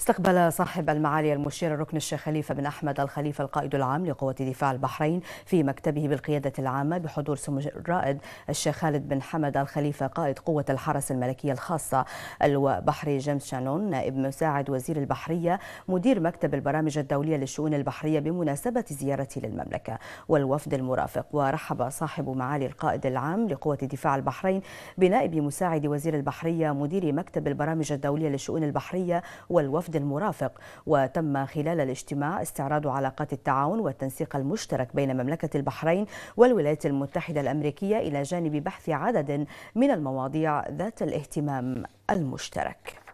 استقبل صاحب المعالي المشير الركن الشيخ خليفة بن أحمد الخليفة القائد العام لقوة دفاع البحرين في مكتبه بالقيادة العامة بحضور سمو الرائد الشيخ خالد بن حمد الخليفة قائد قوة الحرس الملكية الخاصة البحري جيمس شانون نائب مساعد وزير البحرية مدير مكتب البرامج الدولية للشؤون البحرية بمناسبة زيارته للمملكة والوفد المرافق ورحب صاحب معالي القائد العام لقوة دفاع البحرين بنائب مساعد وزير البحرية مدير مكتب البرامج الدولية للشؤون البحرية والوفد العهد المرافق وتم خلال الاجتماع استعراض علاقات التعاون والتنسيق المشترك بين مملكة البحرين والولايات المتحدة الأمريكية إلى جانب بحث عدد من المواضيع ذات الاهتمام المشترك